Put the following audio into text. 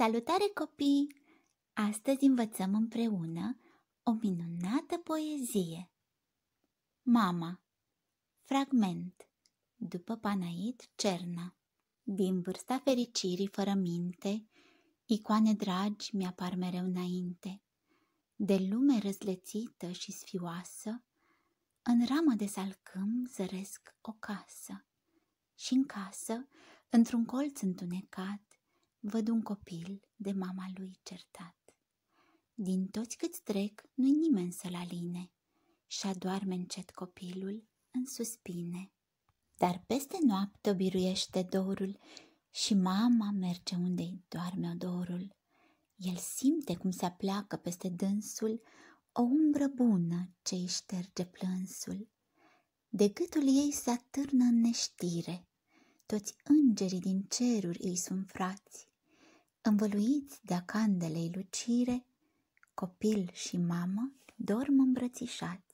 Salutare copii! Astăzi învățăm împreună o minunată poezie. Mama Fragment După Panait Cerna Din vârsta fericirii fără minte, Icoane dragi mi-apar mereu înainte. De lume răzlețită și sfioasă, În ramă de salcâm zăresc o casă. și în casă, într-un colț întunecat, văd un copil de mama lui certat. Din toți cât trec, nu-i nimeni să-l aline și adoarme încet copilul în suspine. Dar peste noapte biruiește dorul și mama merge unde-i doarme odorul. El simte cum se apleacă peste dânsul o umbră bună ce îi șterge plânsul. De gâtul ei se atârnă în neștire, toți îngerii din ceruri îi sunt frați Învăluiți de-a candelei lucire, copil și mamă dorm îmbrățișat.